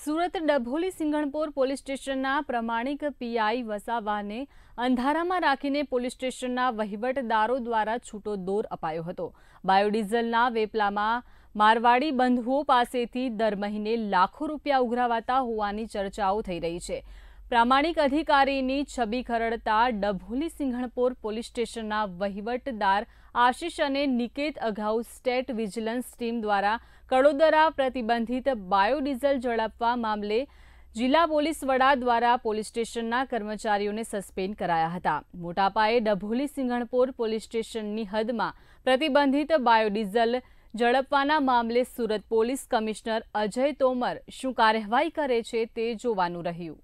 Surat Dabholi સિંગણપોર police સ્ટેશનના પ્રમાણિક PI વસાવાને અંધારામાં રાખીને પોલીસ સ્ટેશનના વહીવટદારો દ્વારા છૂટો દોર અપાયો હતો બાયોડીઝલના વેપલામાં મારવાડી બંધુઓ પાસેથી દર મહિને લાખો રૂપિયા ઉઘરાવાતા હોવાની ચર્ચાઓ થઈ રહી છે પ્રામાણિક અધિકારીની છબી ખરડતા ડભોલી સિંઘણપોર પોલીસ સ્ટેશનના વહીવટદાર આશિષ અને નિકેત અગાઉ સ્ટેટ વિજિલન્સ ટીમ દ્વારા કડોદરા પ્રતિબંધિત બાયોડીઝલ ઝડપવા મામલે જિલ્લા પોલીસ વડા દ્વારા પોલીસ સ્ટેશનના કર્મચારીઓને સસ્પેન્ડ કરાયા હતા મોટાપાયે ડભોલી સિંઘણપોર પોલીસ સ્ટેશનની હદમાં પ્રતિબંધિત બાયોડીઝલ ઝડપવાના મામલે સુરત પોલીસ કમિશનર અજય તોમર શું કાર્યવાહી કરે છે તે જોવાનું રહ્યું